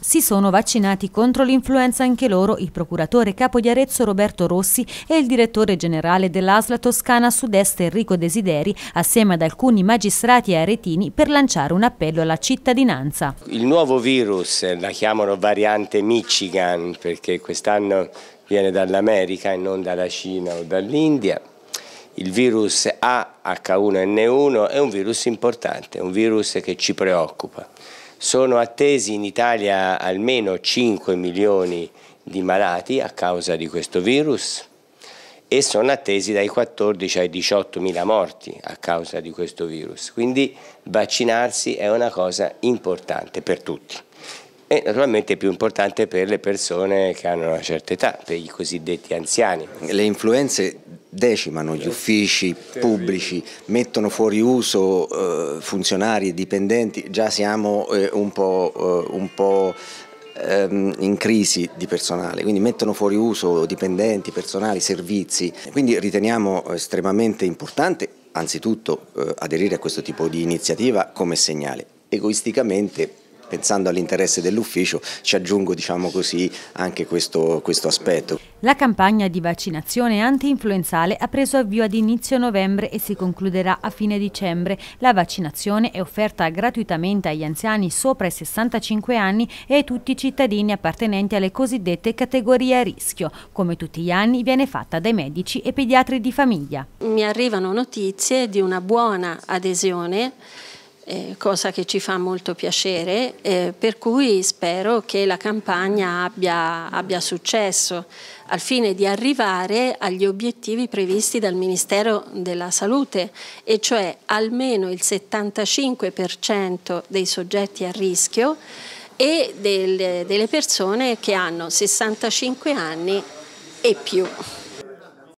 Si sono vaccinati contro l'influenza anche loro il procuratore capo di Arezzo Roberto Rossi e il direttore generale dell'Asla Toscana Sud-Est Enrico Desideri, assieme ad alcuni magistrati aretini per lanciare un appello alla cittadinanza. Il nuovo virus, la chiamano variante Michigan perché quest'anno viene dall'America e non dalla Cina o dall'India, il virus AH1N1 è un virus importante, un virus che ci preoccupa. Sono attesi in Italia almeno 5 milioni di malati a causa di questo virus e sono attesi dai 14 ai 18 mila morti a causa di questo virus. Quindi vaccinarsi è una cosa importante per tutti e naturalmente più importante per le persone che hanno una certa età, per i cosiddetti anziani. Le influenze decimano gli uffici pubblici, mettono fuori uso eh, funzionari e dipendenti, già siamo eh, un po', eh, un po' ehm, in crisi di personale, quindi mettono fuori uso dipendenti, personali, servizi, quindi riteniamo estremamente importante anzitutto aderire a questo tipo di iniziativa come segnale. Egoisticamente pensando all'interesse dell'ufficio ci aggiungo diciamo così, anche questo, questo aspetto. La campagna di vaccinazione anti-influenzale ha preso avvio ad inizio novembre e si concluderà a fine dicembre. La vaccinazione è offerta gratuitamente agli anziani sopra i 65 anni e a tutti i cittadini appartenenti alle cosiddette categorie a rischio. Come tutti gli anni viene fatta dai medici e pediatri di famiglia. Mi arrivano notizie di una buona adesione eh, cosa che ci fa molto piacere, eh, per cui spero che la campagna abbia, abbia successo al fine di arrivare agli obiettivi previsti dal Ministero della Salute, e cioè almeno il 75% dei soggetti a rischio e del, delle persone che hanno 65 anni e più.